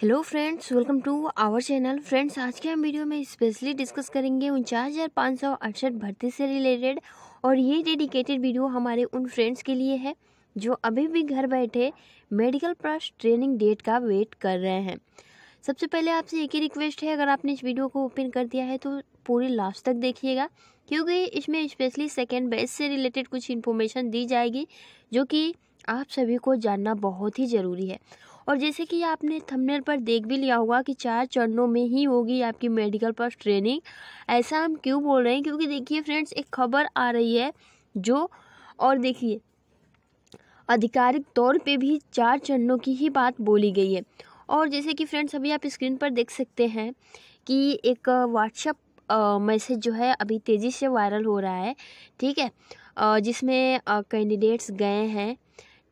hello friends welcome to our channel friends आज के हम वीडियो में स्पेशली डिस्कस करेंगे उनचास हज़ार पाँच सौ अड़सठ भर्ती से रिलेटेड और ये डेडिकेटेड वीडियो हमारे उन फ्रेंड्स के लिए है जो अभी भी घर बैठे मेडिकल प्लस ट्रेनिंग डेट का वेट कर रहे हैं सबसे पहले आपसे एक ही रिक्वेस्ट है अगर आपने इस वीडियो को ओपन कर दिया है तो पूरी लास्ट तक देखिएगा क्योंकि इसमें स्पेशली सेकेंड बेस से रिलेटेड कुछ इन्फॉर्मेशन दी जाएगी जो कि आप सभी को जानना बहुत ही ज़रूरी है और जैसे कि आपने थंबनेल पर देख भी लिया होगा कि चार चरणों में ही होगी आपकी मेडिकल पर ट्रेनिंग ऐसा हम क्यों बोल रहे हैं क्योंकि देखिए फ्रेंड्स एक खबर आ रही है जो और देखिए आधिकारिक तौर पे भी चार चरणों की ही बात बोली गई है और जैसे कि फ्रेंड्स अभी आप स्क्रीन पर देख सकते हैं कि एक व्हाट्सअप मैसेज जो है अभी तेज़ी से वायरल हो रहा है ठीक है जिसमें कैंडिडेट्स गए हैं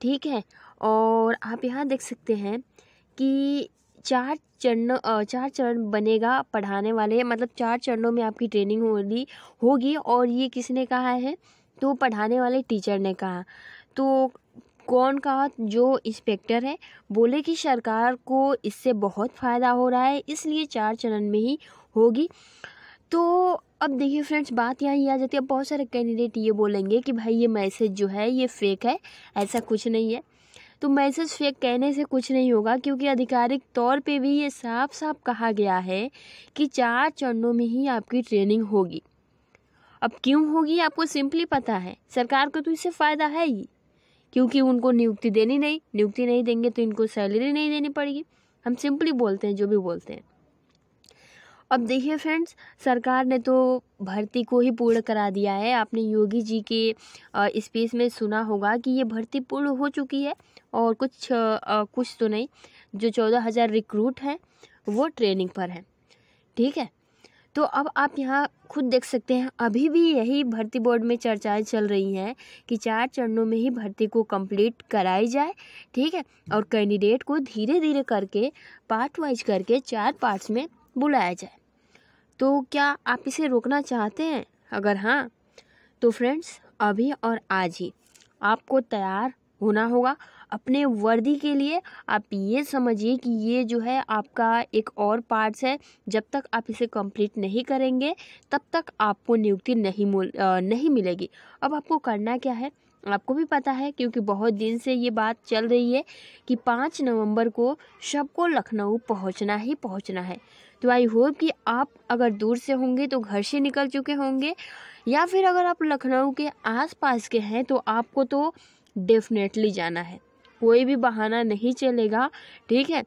ठीक है और आप यहाँ देख सकते हैं कि चार चरण चार चरण बनेगा पढ़ाने वाले मतलब चार चरणों में आपकी ट्रेनिंग होगी होगी और ये किसने कहा है तो पढ़ाने वाले टीचर ने कहा तो कौन कहा जो इंस्पेक्टर है बोले कि सरकार को इससे बहुत फ़ायदा हो रहा है इसलिए चार चरण में ही होगी तो अब देखिए फ्रेंड्स बात यहाँ ये आ जाती है बहुत सारे कैंडिडेट ये बोलेंगे कि भाई ये मैसेज जो है ये फेक है ऐसा कुछ नहीं है तो मैसेज फेक कहने से कुछ नहीं होगा क्योंकि आधिकारिक तौर पे भी ये साफ साफ कहा गया है कि चार चरणों में ही आपकी ट्रेनिंग होगी अब क्यों होगी आपको सिंपली पता है सरकार को तो इससे फ़ायदा है ही क्योंकि उनको नियुक्ति देनी नहीं नियुक्ति नहीं देंगे तो इनको सैलरी नहीं देनी पड़ेगी हम सिंपली बोलते हैं जो भी बोलते हैं अब देखिए फ्रेंड्स सरकार ने तो भर्ती को ही पूर्ण करा दिया है आपने योगी जी के स्पीच में सुना होगा कि ये भर्ती पूर्ण हो चुकी है और कुछ कुछ तो नहीं जो चौदह हज़ार रिक्रूट हैं वो ट्रेनिंग पर हैं ठीक है तो अब आप यहाँ खुद देख सकते हैं अभी भी यही भर्ती बोर्ड में चर्चाएं चल रही हैं कि चार चरणों में ही भर्ती को कंप्लीट कराई जाए ठीक है और कैंडिडेट को धीरे धीरे करके पार्ट वाइज करके चार पार्ट्स में बुलाया जाए तो क्या आप इसे रोकना चाहते हैं अगर हाँ तो फ्रेंड्स अभी और आज ही आपको तैयार होना होगा अपने वर्दी के लिए आप ये समझिए कि ये जो है आपका एक और पार्ट्स है जब तक आप इसे कंप्लीट नहीं करेंगे तब तक आपको नियुक्ति नहीं नहीं मिलेगी अब आपको करना क्या है आपको भी पता है क्योंकि बहुत दिन से ये बात चल रही है कि पाँच नवंबर को सबको लखनऊ पहुंचना ही पहुंचना है तो आई होप कि आप अगर दूर से होंगे तो घर से निकल चुके होंगे या फिर अगर आप लखनऊ के आसपास के हैं तो आपको तो डेफिनेटली जाना है कोई भी बहाना नहीं चलेगा ठीक है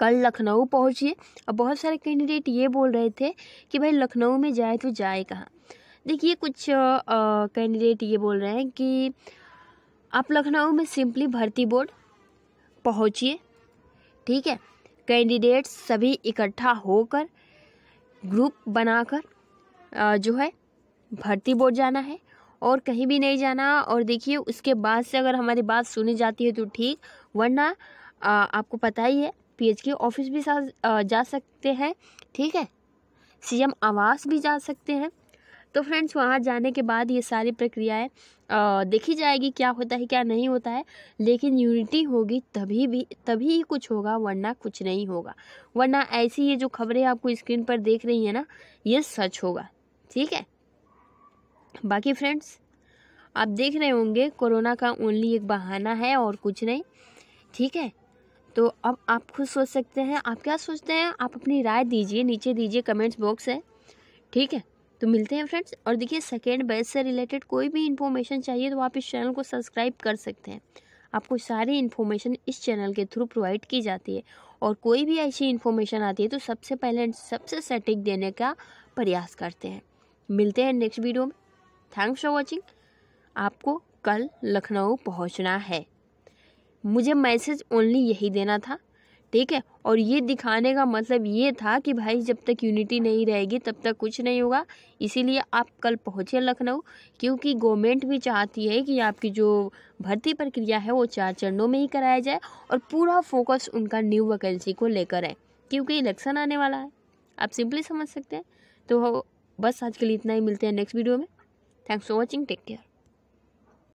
कल लखनऊ पहुँचिए और बहुत सारे कैंडिडेट ये बोल रहे थे कि भाई लखनऊ में जाए तो जाए कहाँ देखिए कुछ कैंडिडेट ये बोल रहे हैं कि आप लखनऊ में सिंपली भर्ती बोर्ड पहुँचिए ठीक है कैंडिडेट सभी इकट्ठा होकर ग्रुप बनाकर जो है भर्ती बोर्ड जाना है और कहीं भी नहीं जाना और देखिए उसके बाद से अगर हमारी बात सुनी जाती है तो ठीक वरना आपको पता ही है पीएच के ऑफिस भी जा सकते हैं ठीक है सीएम आवास भी जा सकते हैं तो फ्रेंड्स वहाँ जाने के बाद ये सारी प्रक्रियाएँ देखी जाएगी क्या होता है क्या नहीं होता है लेकिन यूनिटी होगी तभी भी तभी ही कुछ होगा वरना कुछ नहीं होगा वरना ऐसी ये जो खबरें आपको स्क्रीन पर देख रही हैं ना ये सच होगा ठीक है बाकी फ्रेंड्स आप देख रहे होंगे कोरोना का ओनली एक बहाना है और कुछ नहीं ठीक है तो अब आप खुद सोच सकते हैं आप क्या सोचते हैं आप अपनी राय दीजिए नीचे दीजिए कमेंट्स बॉक्स है ठीक है तो मिलते हैं फ्रेंड्स और देखिए सेकेंड बैच से रिलेटेड कोई भी इन्फॉर्मेशन चाहिए तो आप इस चैनल को सब्सक्राइब कर सकते हैं आपको सारी इन्फॉर्मेशन इस चैनल के थ्रू प्रोवाइड की जाती है और कोई भी ऐसी इन्फॉर्मेशन आती है तो सबसे पहले सबसे सटीक देने का प्रयास करते हैं मिलते हैं नेक्स्ट वीडियो में थैंक्स फॉर वॉचिंग आपको कल लखनऊ पहुंचना है मुझे मैसेज ओनली यही देना था ठीक है और ये दिखाने का मतलब ये था कि भाई जब तक यूनिटी नहीं रहेगी तब तक कुछ नहीं होगा इसीलिए आप कल पहुँचे लखनऊ क्योंकि गवर्नमेंट भी चाहती है कि आपकी जो भर्ती प्रक्रिया है वो चार चरणों में ही कराया जाए और पूरा फोकस उनका न्यू वैकेंसी को लेकर है क्योंकि इलेक्शन आने वाला है आप सिंपली समझ सकते हैं तो बस आज के लिए इतना ही मिलते हैं नेक्स्ट वीडियो में thanks for watching take care